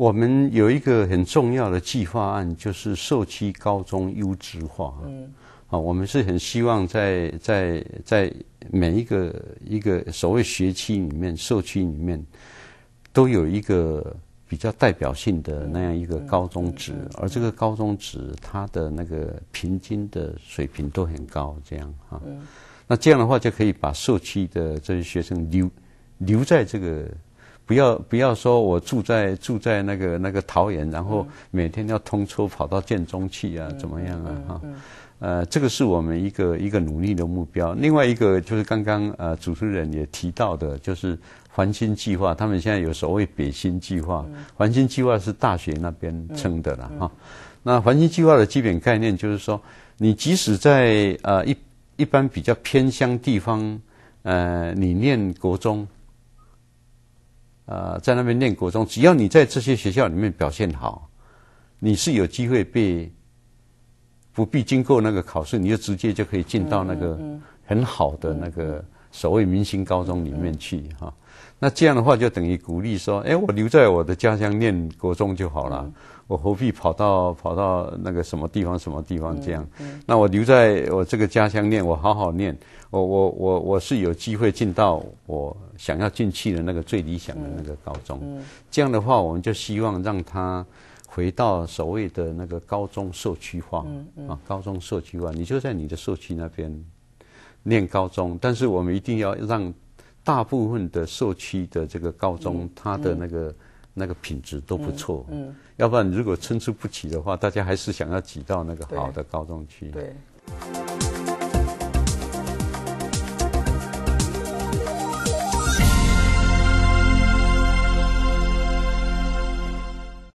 我们有一个很重要的计划案，就是社区高中优质化。嗯，啊，我们是很希望在在在每一个一个所谓学区里面、社区里面，都有一个比较代表性的那样一个高中职，而这个高中值它的那个平均的水平都很高，这样哈。那这样的话就可以把社区的这些学生留留在这个。不要不要说，我住在住在那个那个桃园，然后每天要通车跑到建中去啊，怎么样啊？哈，呃，这个是我们一个一个努力的目标。另外一个就是刚刚呃主持人也提到的，就是环新计划，他们现在有所谓北新计划。环新计划是大学那边称的了哈。那环新计划的基本概念就是说，你即使在呃一一般比较偏乡地方，呃，你念国中。呃，在那边念国中，只要你在这些学校里面表现好，你是有机会被不必经过那个考试，你就直接就可以进到那个很好的那个。所谓明星高中里面去哈，那这样的话就等于鼓励说，哎，我留在我的家乡念国中就好了，我何必跑到跑到那个什么地方什么地方这样？那我留在我这个家乡念，我好好念，我我我我是有机会进到我想要进去的那个最理想的那个高中。这样的话，我们就希望让他回到所谓的那个高中社区化啊，高中社区化，你就在你的社区那边。念高中，但是我们一定要让大部分的社区的这个高中，它的那个那个品质都不错。嗯，要不然如果参差不齐的话，大家还是想要挤到那个好的高中去。对。